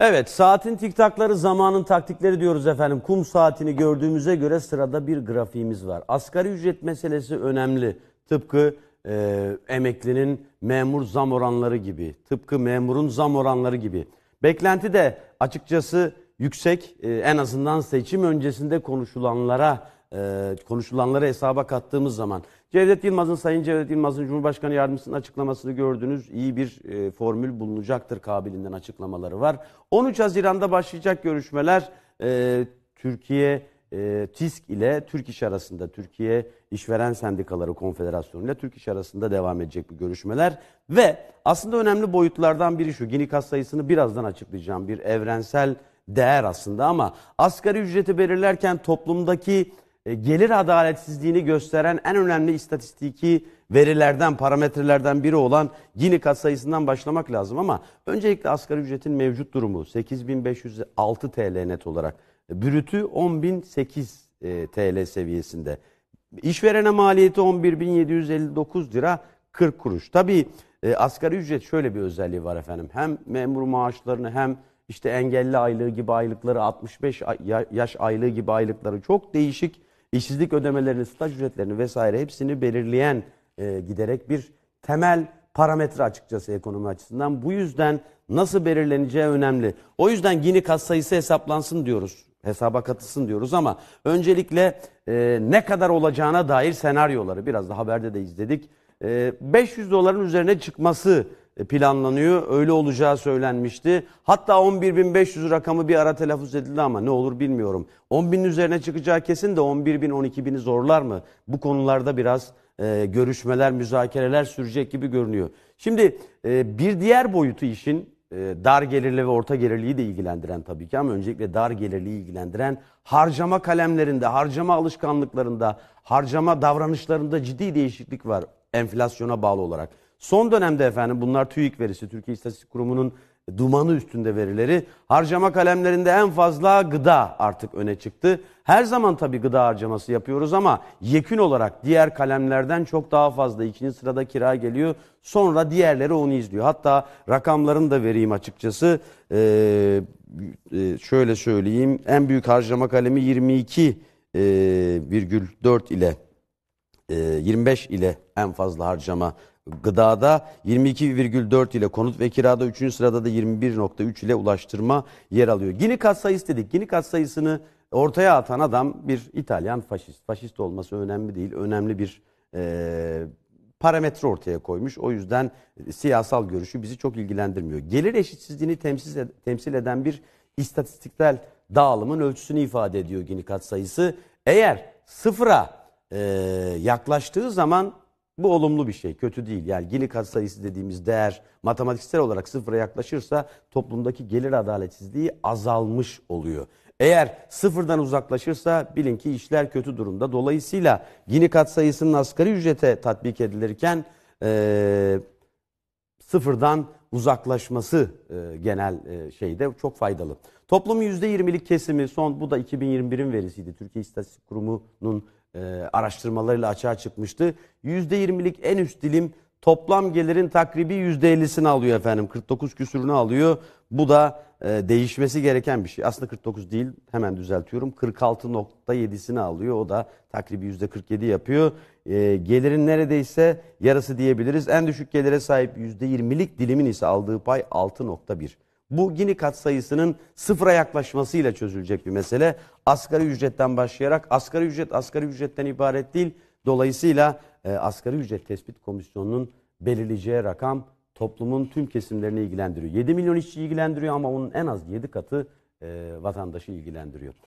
Evet saatin tiktakları zamanın taktikleri diyoruz efendim. Kum saatini gördüğümüze göre sırada bir grafiğimiz var. Asgari ücret meselesi önemli. Tıpkı e, emeklinin memur zam oranları gibi. Tıpkı memurun zam oranları gibi. Beklenti de açıkçası yüksek. E, en azından seçim öncesinde konuşulanlara e, konuşulanları hesaba kattığımız zaman. Cevdet Yılmaz'ın, Sayın Cevdet Yılmaz'ın Cumhurbaşkanı Yardımcısının açıklamasını gördünüz. İyi bir e, formül bulunacaktır kabilinden açıklamaları var. 13 Haziran'da başlayacak görüşmeler e, Türkiye e, TİSK ile Türk İş arasında, Türkiye İşveren Sendikaları Konfederasyonu ile Türk İş arasında devam edecek bu görüşmeler. Ve aslında önemli boyutlardan biri şu, Gini kas sayısını birazdan açıklayacağım. Bir evrensel değer aslında ama asgari ücreti belirlerken toplumdaki e, gelir adaletsizliğini gösteren en önemli istatistiki verilerden, parametrelerden biri olan Gini kat sayısından başlamak lazım ama öncelikle asgari ücretin mevcut durumu 8506 TL net olarak e, brütü 10008 e, TL seviyesinde. İşverene maliyeti 11.759 lira 40 kuruş. Tabii e, asgari ücret şöyle bir özelliği var efendim. Hem memur maaşlarını hem işte engelli aylığı gibi aylıkları 65 yaş aylığı gibi aylıkları çok değişik işsizlik ödemelerini, staj ücretlerini vesaire hepsini belirleyen e, giderek bir temel parametre açıkçası ekonomi açısından. Bu yüzden nasıl belirleneceği önemli. O yüzden Gini kat sayısı hesaplansın diyoruz. Hesaba katılsın diyoruz ama öncelikle e, ne kadar olacağına dair senaryoları biraz da haberde de izledik. E, 500 doların üzerine çıkması e, planlanıyor. Öyle olacağı söylenmişti. Hatta 11.500 rakamı bir ara telaffuz edildi ama ne olur bilmiyorum. 10.000'in üzerine çıkacağı kesin de 11.000 12.000'i zorlar mı? Bu konularda biraz e, görüşmeler, müzakereler sürecek gibi görünüyor. Şimdi e, bir diğer boyutu işin e, dar gelirli ve orta gelirliyi de ilgilendiren tabii ki ama öncelikle dar gelirliyi ilgilendiren harcama kalemlerinde, harcama alışkanlıklarında, harcama davranışlarında ciddi değişiklik var enflasyona bağlı olarak. Son dönemde efendim bunlar TÜİK verisi, Türkiye İstatistik Kurumu'nun dumanı üstünde verileri. Harcama kalemlerinde en fazla gıda artık öne çıktı. Her zaman tabii gıda harcaması yapıyoruz ama yekün olarak diğer kalemlerden çok daha fazla. ikinci sırada kira geliyor. Sonra diğerleri onu izliyor. Hatta rakamlarını da vereyim açıkçası. Ee, e, şöyle söyleyeyim. En büyük harcama kalemi 22,4 e, ile 25 e, ile en fazla harcama gıdada 22,4 ile konut ve kirada 3. sırada da 21,3 ile ulaştırma yer alıyor. Gini katsayısı dedik. Gini katsayısını ortaya atan adam bir İtalyan faşist. Faşist olması önemli değil. Önemli bir e, parametre ortaya koymuş. O yüzden siyasal görüşü bizi çok ilgilendirmiyor. Gelir eşitsizliğini temsil, temsil eden bir istatistiksel dağılımın ölçüsünü ifade ediyor Gini katsayısı. Eğer sıfıra e, yaklaştığı zaman bu olumlu bir şey, kötü değil. Yani Gini katsayısı dediğimiz değer matematiksel olarak sıfıra yaklaşırsa toplumdaki gelir adaletsizliği azalmış oluyor. Eğer sıfırdan uzaklaşırsa bilin ki işler kötü durumda. Dolayısıyla Gini katsayısının asgari ücrete tatbik edilirken e, sıfırdan uzaklaşması e, genel e, şeyde çok faydalı. Toplumun %20'lik kesimi son bu da 2021'in verisiydi. Türkiye İstatistik Kurumu'nun e, araştırmalarıyla açığa çıkmıştı. %20'lik en üst dilim toplam gelirin takribi %50'sini alıyor efendim. 49 küsürünü alıyor. Bu da e, değişmesi gereken bir şey. Aslında 49 değil hemen düzeltiyorum. 46.7'sini alıyor. O da takribi %47 yapıyor. E, gelirin neredeyse yarısı diyebiliriz. En düşük gelire sahip %20'lik dilimin ise aldığı pay 6.1. Bu Gini kat sayısının sıfıra yaklaşmasıyla çözülecek bir mesele. Asgari ücretten başlayarak asgari ücret asgari ücretten ibaret değil. Dolayısıyla e, asgari ücret tespit komisyonunun belirleyeceği rakam toplumun tüm kesimlerini ilgilendiriyor. 7 milyon işçi ilgilendiriyor ama onun en az 7 katı e, vatandaşı ilgilendiriyor.